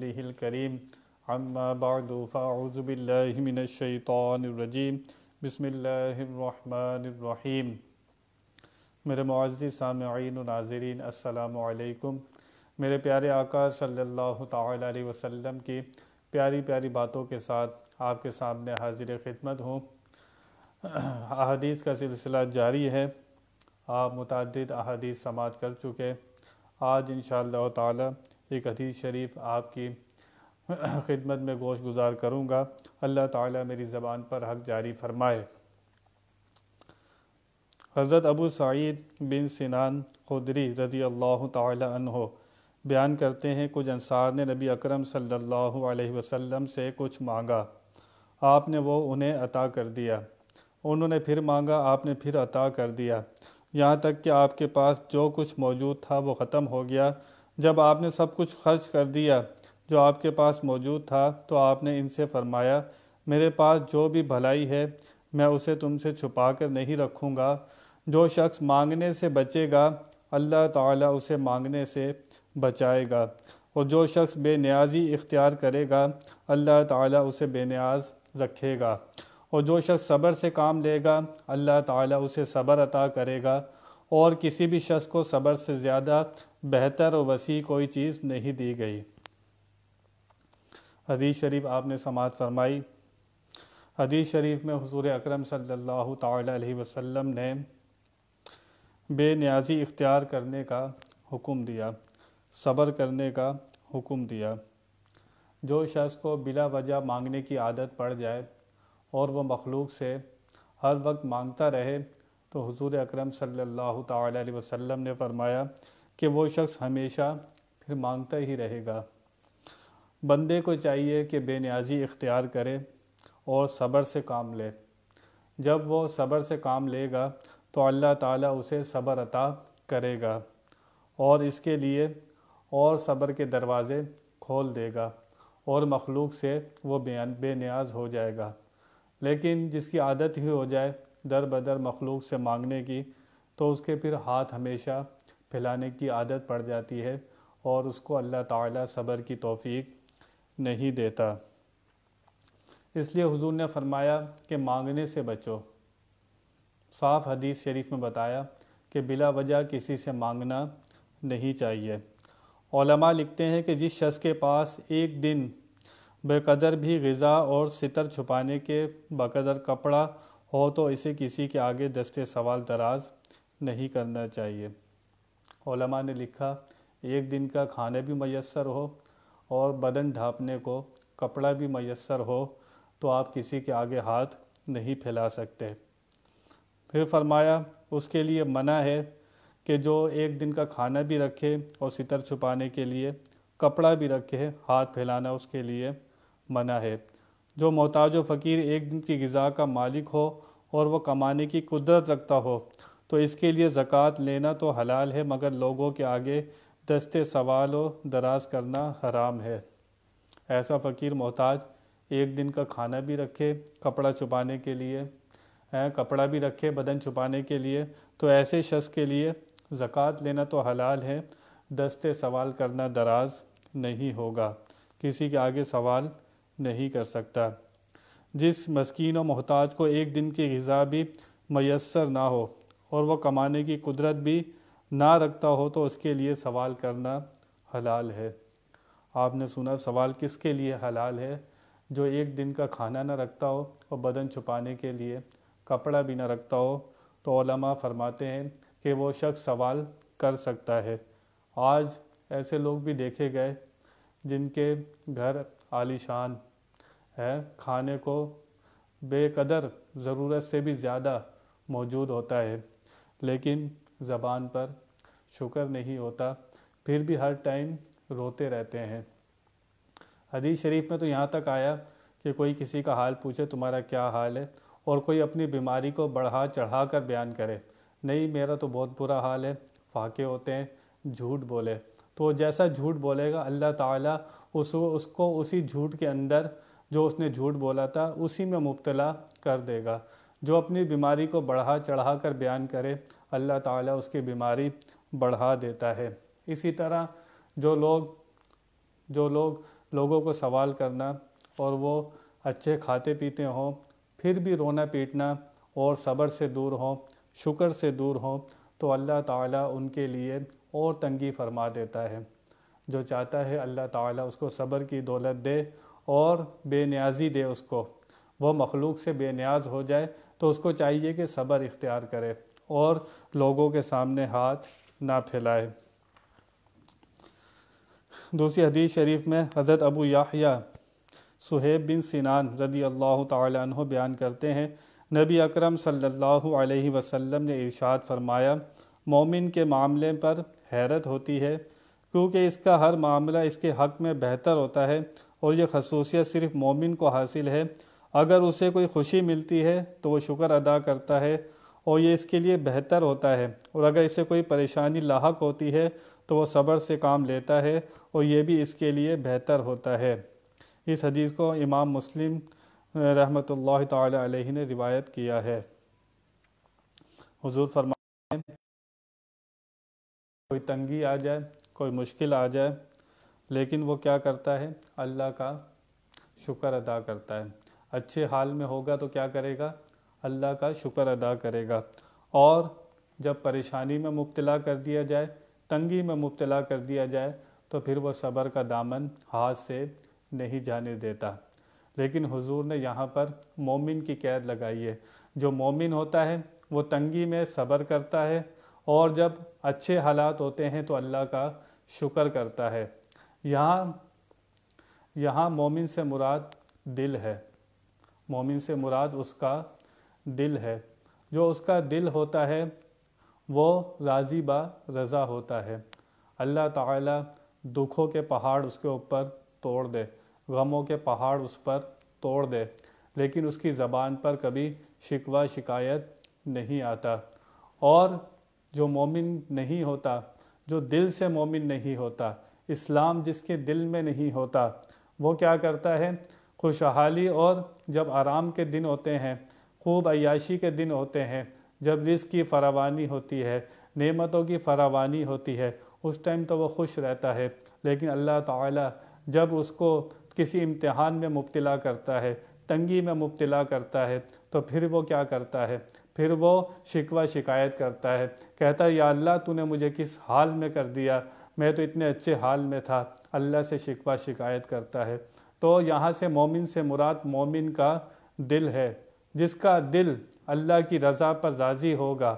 بعد من بسم اللہ الرحمن الرحیم میرے معزز سامعین و ناظرین السلام علیکم میرے پیارے آقا صلی اللہ تعالی علیہ وسلم کی پیاری پیاری باتوں کے ساتھ آپ کے سامنے حاضر خدمت ہوں احادیث کا سلسلہ جاری ہے آپ متعدد احادیث سماعت کر چکے آج انشاءاللہ تعالی ایک حدیث شریف آپ کی خدمت میں گوش گزار کروں گا اللہ تعالیٰ میری زبان پر حق جاری فرمائے حضرت ابو سعید بن سنان خدری رضی اللہ تعالیٰ عنہ بیان کرتے ہیں کچھ انصار نے نبی اکرم صلی اللہ علیہ وسلم سے کچھ مانگا آپ نے وہ انہیں عطا کر دیا انہوں نے پھر مانگا آپ نے پھر عطا کر دیا یہاں تک کہ آپ کے پاس جو کچھ موجود تھا وہ ختم ہو گیا جب آپ نے سب کچھ خرچ کر دیا جو آپ کے پاس موجود تھا تو آپ نے ان سے فرمایا میرے پاس جو بھی بھلائی ہے میں اسے تم سے چھپا کر نہیں رکھوں گا جو شخص مانگنے سے بچے گا اللہ تعالیٰ اسے مانگنے سے بچائے گا اور جو شخص بے نیازی اختیار کرے گا اللہ تعالیٰ اسے بے نیاز رکھے گا اور جو شخص صبر سے کام لے گا اللہ تعالیٰ اسے صبر عطا کرے گا اور کسی بھی شخص کو صبر سے زیادہ بہتر و وسیع کوئی چیز نہیں دی گئی حدیث شریف آپ نے سماعت فرمائی حدیث شریف میں حضور اکرم صلی اللہ تعالی علیہ وسلم نے بے نیازی اختیار کرنے کا حکم دیا صبر کرنے کا حکم دیا جو شخص کو بلا وجہ مانگنے کی عادت پڑ جائے اور وہ مخلوق سے ہر وقت مانگتا رہے تو حضور اکرم صلی اللہ تعالی علیہ وسلم نے فرمایا کہ وہ شخص ہمیشہ پھر مانگتا ہی رہے گا بندے کو چاہیے کہ بے نیازی اختیار کرے اور صبر سے کام لے جب وہ صبر سے کام لے گا تو اللہ تعالیٰ اسے صبر عطا کرے گا اور اس کے لیے اور صبر کے دروازے کھول دے گا اور مخلوق سے وہ بے نیاز ہو جائے گا لیکن جس کی عادت ہی ہو جائے در بدر مخلوق سے مانگنے کی تو اس کے پھر ہاتھ ہمیشہ پھیلانے کی عادت پڑ جاتی ہے اور اس کو اللہ تعالیٰ صبر کی توفیق نہیں دیتا اس لیے حضور نے فرمایا کہ مانگنے سے بچو صاف حدیث شریف میں بتایا کہ بلا وجہ کسی سے مانگنا نہیں چاہیے علماء لکھتے ہیں کہ جس شخص کے پاس ایک دن بے قدر بھی غذا اور ستر چھپانے کے بقدر کپڑا ہو تو اسے کسی کے آگے دستے سوال دراز نہیں کرنا چاہیے علماء نے لکھا ایک دن کا کھانے بھی میسر ہو اور بدن ڈھانپنے کو کپڑا بھی میسر ہو تو آپ کسی کے آگے ہاتھ نہیں پھیلا سکتے پھر فرمایا اس کے لیے منع ہے کہ جو ایک دن کا کھانا بھی رکھے اور ستر چھپانے کے لیے کپڑا بھی رکھے ہاتھ پھیلانا اس کے لیے منع ہے جو محتاج و فقیر ایک دن کی غذا کا مالک ہو اور وہ کمانے کی قدرت رکھتا ہو تو اس کے لیے زکوٰۃ لینا تو حلال ہے مگر لوگوں کے آگے دستے سوال و دراز کرنا حرام ہے ایسا فقیر محتاج ایک دن کا کھانا بھی رکھے کپڑا چھپانے کے لیے کپڑا بھی رکھے بدن چھپانے کے لیے تو ایسے شخص کے لیے زکوٰۃ لینا تو حلال ہے دست سوال کرنا دراز نہیں ہوگا کسی کے آگے سوال نہیں کر سکتا جس مسکین و محتاج کو ایک دن کی غذا بھی میسر نہ ہو اور وہ کمانے کی قدرت بھی نہ رکھتا ہو تو اس کے لیے سوال کرنا حلال ہے آپ نے سنا سوال کس کے لیے حلال ہے جو ایک دن کا کھانا نہ رکھتا ہو اور بدن چھپانے کے لیے کپڑا بھی نہ رکھتا ہو تو علماء فرماتے ہیں کہ وہ شخص سوال کر سکتا ہے آج ایسے لوگ بھی دیکھے گئے جن کے گھر عالیشان ہے کھانے کو بے قدر ضرورت سے بھی زیادہ موجود ہوتا ہے لیکن زبان پر شکر نہیں ہوتا پھر بھی ہر ٹائم روتے رہتے ہیں حدیث شریف میں تو یہاں تک آیا کہ کوئی کسی کا حال پوچھے تمہارا کیا حال ہے اور کوئی اپنی بیماری کو بڑھا چڑھا کر بیان کرے نہیں میرا تو بہت برا حال ہے فاقے ہوتے ہیں جھوٹ بولے تو جیسا جھوٹ بولے گا اللہ تعالیٰ اس اس کو اسی جھوٹ کے اندر جو اس نے جھوٹ بولا تھا اسی میں مبتلا کر دے گا جو اپنی بیماری کو بڑھا چڑھا کر بیان کرے اللہ تعالیٰ اس کی بیماری بڑھا دیتا ہے اسی طرح جو لوگ جو لوگ لوگوں کو سوال کرنا اور وہ اچھے کھاتے پیتے ہوں پھر بھی رونا پیٹنا اور صبر سے دور ہوں شکر سے دور ہوں تو اللہ تعالیٰ ان کے لیے اور تنگی فرما دیتا ہے جو چاہتا ہے اللہ تعالیٰ اس کو صبر کی دولت دے اور بے نیازی دے اس کو وہ مخلوق سے بے نیاز ہو جائے تو اس کو چاہیے کہ صبر اختیار کرے اور لوگوں کے سامنے ہاتھ نہ پھیلائے دوسری حدیث شریف میں حضرت ابو یاحیہ سہیب بن سنان رضی اللہ تعالیٰ عنہ بیان کرتے ہیں نبی اکرم صلی اللہ علیہ وسلم نے ارشاد فرمایا مومن کے معاملے پر حیرت ہوتی ہے کیونکہ اس کا ہر معاملہ اس کے حق میں بہتر ہوتا ہے اور یہ خصوصیت صرف مومن کو حاصل ہے اگر اسے کوئی خوشی ملتی ہے تو وہ شکر ادا کرتا ہے اور یہ اس کے لیے بہتر ہوتا ہے اور اگر اسے کوئی پریشانی لاحق ہوتی ہے تو وہ صبر سے کام لیتا ہے اور یہ بھی اس کے لیے بہتر ہوتا ہے اس حدیث کو امام مسلم رحمۃ اللہ تعالی علیہ نے روایت کیا ہے حضور فرمائے کوئی تنگی آ جائے کوئی مشکل آ جائے لیکن وہ کیا کرتا ہے اللہ کا شکر ادا کرتا ہے اچھے حال میں ہوگا تو کیا کرے گا اللہ کا شکر ادا کرے گا اور جب پریشانی میں مبتلا کر دیا جائے تنگی میں مبتلا کر دیا جائے تو پھر وہ صبر کا دامن ہاتھ سے نہیں جانے دیتا لیکن حضور نے یہاں پر مومن کی قید لگائی ہے جو مومن ہوتا ہے وہ تنگی میں صبر کرتا ہے اور جب اچھے حالات ہوتے ہیں تو اللہ کا شکر کرتا ہے یہاں یہاں مومن سے مراد دل ہے مومن سے مراد اس کا دل ہے جو اس کا دل ہوتا ہے وہ راضی با رضا ہوتا ہے اللہ تعالیٰ دکھوں کے پہاڑ اس کے اوپر توڑ دے غموں کے پہاڑ اس پر توڑ دے لیکن اس کی زبان پر کبھی شکوہ شکایت نہیں آتا اور جو مومن نہیں ہوتا جو دل سے مومن نہیں ہوتا اسلام جس کے دل میں نہیں ہوتا وہ کیا کرتا ہے خوشحالی اور جب آرام کے دن ہوتے ہیں خوب عیاشی کے دن ہوتے ہیں جب رزق کی فراوانی ہوتی ہے نعمتوں کی فراوانی ہوتی ہے اس ٹائم تو وہ خوش رہتا ہے لیکن اللہ تعالی جب اس کو کسی امتحان میں مبتلا کرتا ہے تنگی میں مبتلا کرتا ہے تو پھر وہ کیا کرتا ہے پھر وہ شکوہ شکایت کرتا ہے کہتا ہے یا اللہ تو نے مجھے کس حال میں کر دیا میں تو اتنے اچھے حال میں تھا اللہ سے شکوہ شکایت کرتا ہے تو یہاں سے مومن سے مراد مومن کا دل ہے جس کا دل اللہ کی رضا پر راضی ہوگا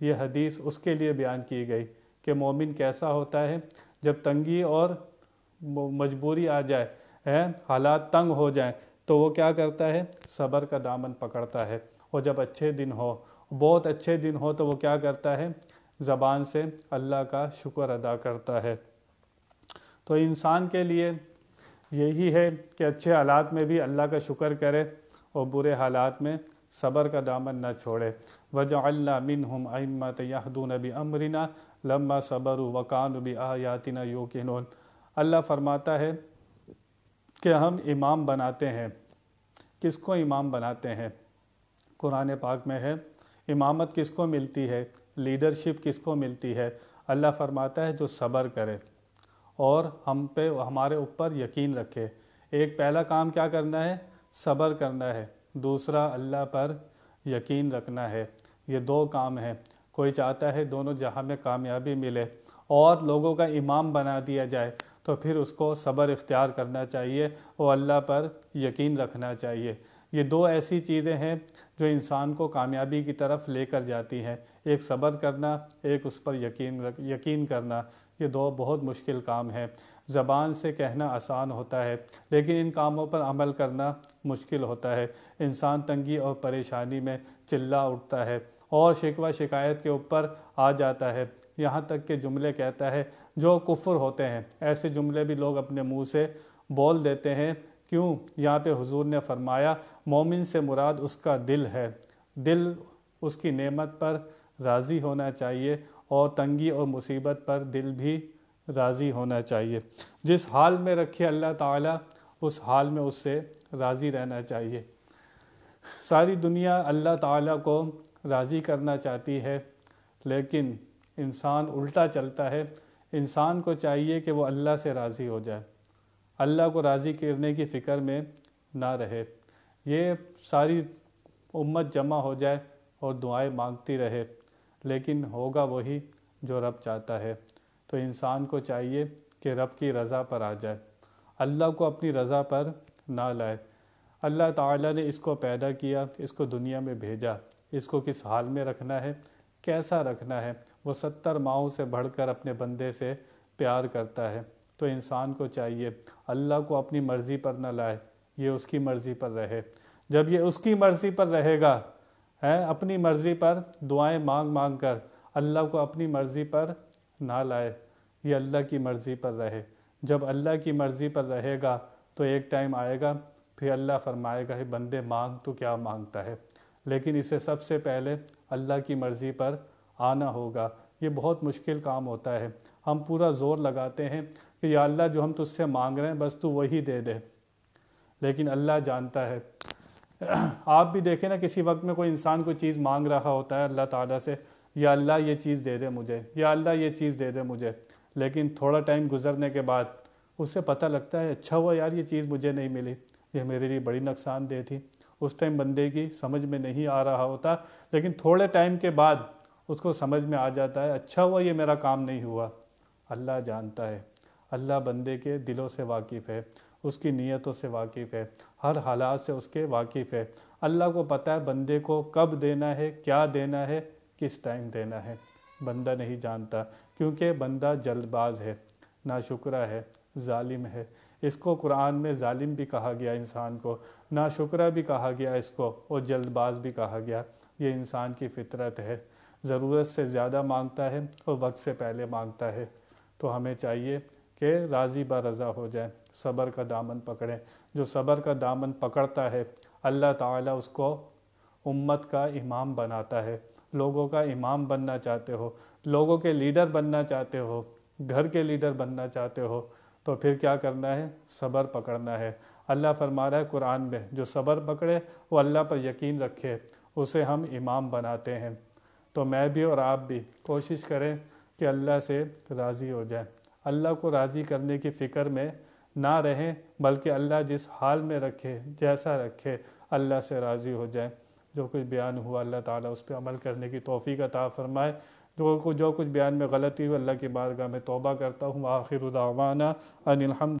یہ حدیث اس کے لیے بیان کی گئی کہ مومن کیسا ہوتا ہے جب تنگی اور مجبوری آ جائے حالات تنگ ہو جائیں تو وہ کیا کرتا ہے صبر کا دامن پکڑتا ہے اور جب اچھے دن ہو بہت اچھے دن ہو تو وہ کیا کرتا ہے زبان سے اللہ کا شکر ادا کرتا ہے تو انسان کے لیے یہی ہے کہ اچھے حالات میں بھی اللہ کا شکر کرے اور برے حالات میں صبر کا دامن نہ چھوڑے وَجَعَلْنَا مِنْهُمْ منہم يَحْدُونَ بِأَمْرِنَا لَمَّا صَبَرُوا صبر بِآیَاتِنَا يُوْكِنُونَ اللہ فرماتا ہے کہ ہم امام بناتے ہیں کس کو امام بناتے ہیں قرآن پاک میں ہے امامت کس کو ملتی ہے لیڈرشپ کس کو ملتی ہے اللہ فرماتا ہے جو صبر کرے اور ہم پہ ہمارے اوپر یقین رکھے ایک پہلا کام کیا کرنا ہے صبر کرنا ہے دوسرا اللہ پر یقین رکھنا ہے یہ دو کام ہیں کوئی چاہتا ہے دونوں جہاں میں کامیابی ملے اور لوگوں کا امام بنا دیا جائے تو پھر اس کو صبر اختیار کرنا چاہیے اور اللہ پر یقین رکھنا چاہیے یہ دو ایسی چیزیں ہیں جو انسان کو کامیابی کی طرف لے کر جاتی ہیں ایک صبر کرنا ایک اس پر یقین یقین کرنا یہ دو بہت مشکل کام ہیں زبان سے کہنا آسان ہوتا ہے لیکن ان کاموں پر عمل کرنا مشکل ہوتا ہے انسان تنگی اور پریشانی میں چلا اٹھتا ہے اور شکوہ شکایت کے اوپر آ جاتا ہے یہاں تک کہ جملے کہتا ہے جو کفر ہوتے ہیں ایسے جملے بھی لوگ اپنے منہ سے بول دیتے ہیں کیوں یہاں پہ حضور نے فرمایا مومن سے مراد اس کا دل ہے دل اس کی نعمت پر راضی ہونا چاہیے اور تنگی اور مصیبت پر دل بھی راضی ہونا چاہیے جس حال میں رکھے اللہ تعالیٰ اس حال میں اس سے راضی رہنا چاہیے ساری دنیا اللہ تعالیٰ کو راضی کرنا چاہتی ہے لیکن انسان الٹا چلتا ہے انسان کو چاہیے کہ وہ اللہ سے راضی ہو جائے اللہ کو راضی کرنے کی فکر میں نہ رہے یہ ساری امت جمع ہو جائے اور دعائیں مانگتی رہے لیکن ہوگا وہی جو رب چاہتا ہے تو انسان کو چاہیے کہ رب کی رضا پر آ جائے اللہ کو اپنی رضا پر نہ لائے اللہ تعالیٰ نے اس کو پیدا کیا اس کو دنیا میں بھیجا اس کو کس حال میں رکھنا ہے کیسا رکھنا ہے وہ ستر ماہوں سے بڑھ کر اپنے بندے سے پیار کرتا ہے تو انسان کو چاہیے اللہ کو اپنی مرضی پر نہ لائے یہ اس کی مرضی پر رہے جب یہ اس کی مرضی پر رہے گا ہے اپنی مرضی پر دعائیں مانگ مانگ کر اللہ کو اپنی مرضی پر نہ لائے یہ اللہ کی مرضی پر رہے جب اللہ کی مرضی پر رہے گا تو ایک ٹائم آئے گا پھر اللہ فرمائے گا بندے مانگ تو کیا مانگتا ہے لیکن اسے سب سے پہلے اللہ کی مرضی پر آنا ہوگا یہ بہت مشکل کام ہوتا ہے ہم پورا زور لگاتے ہیں کہ یا اللہ جو ہم تجھ سے مانگ رہے ہیں بس تو وہی دے دے لیکن اللہ جانتا ہے آپ بھی دیکھیں نا کسی وقت میں کوئی انسان کوئی چیز مانگ رہا ہوتا ہے اللہ تعالیٰ سے یا اللہ یہ چیز دے دے مجھے یا اللہ یہ چیز دے دے مجھے لیکن تھوڑا ٹائم گزرنے کے بعد اس سے پتہ لگتا ہے اچھا ہوا یار یہ چیز مجھے نہیں ملی یہ میرے لیے بڑی نقصان دہ تھی اس ٹائم بندے کی سمجھ میں نہیں آ رہا ہوتا لیکن تھوڑے ٹائم کے بعد اس کو سمجھ میں آ جاتا ہے اچھا ہوا یہ میرا کام نہیں ہوا اللہ جانتا ہے اللہ بندے کے دلوں سے واقف ہے اس کی نیتوں سے واقف ہے ہر حالات سے اس کے واقف ہے اللہ کو پتہ ہے بندے کو کب دینا ہے کیا دینا ہے کس ٹائم دینا ہے بندہ نہیں جانتا کیونکہ بندہ جلد باز ہے ناشکرہ ہے ظالم ہے اس کو قرآن میں ظالم بھی کہا گیا انسان کو ناشکرہ بھی کہا گیا اس کو اور جلد باز بھی کہا گیا یہ انسان کی فطرت ہے ضرورت سے زیادہ مانگتا ہے اور وقت سے پہلے مانگتا ہے تو ہمیں چاہیے کہ راضی با رضا ہو جائیں صبر کا دامن پکڑیں جو صبر کا دامن پکڑتا ہے اللہ تعالیٰ اس کو امت کا امام بناتا ہے لوگوں کا امام بننا چاہتے ہو لوگوں کے لیڈر بننا چاہتے ہو گھر کے لیڈر بننا چاہتے ہو تو پھر کیا کرنا ہے صبر پکڑنا ہے اللہ فرما رہا ہے قرآن میں جو صبر پکڑے وہ اللہ پر یقین رکھے اسے ہم امام بناتے ہیں تو میں بھی اور آپ بھی کوشش کریں کہ اللہ سے راضی ہو جائیں اللہ کو راضی کرنے کی فکر میں نہ رہیں بلکہ اللہ جس حال میں رکھے جیسا رکھے اللہ سے راضی ہو جائیں جو کچھ بیان ہوا اللہ تعالیٰ اس پہ عمل کرنے کی توفیق عطا فرمائے جو کچھ بیان میں غلطی ہو اللہ کی بارگاہ میں توبہ کرتا ہوں آخر دعوانا ان الحمد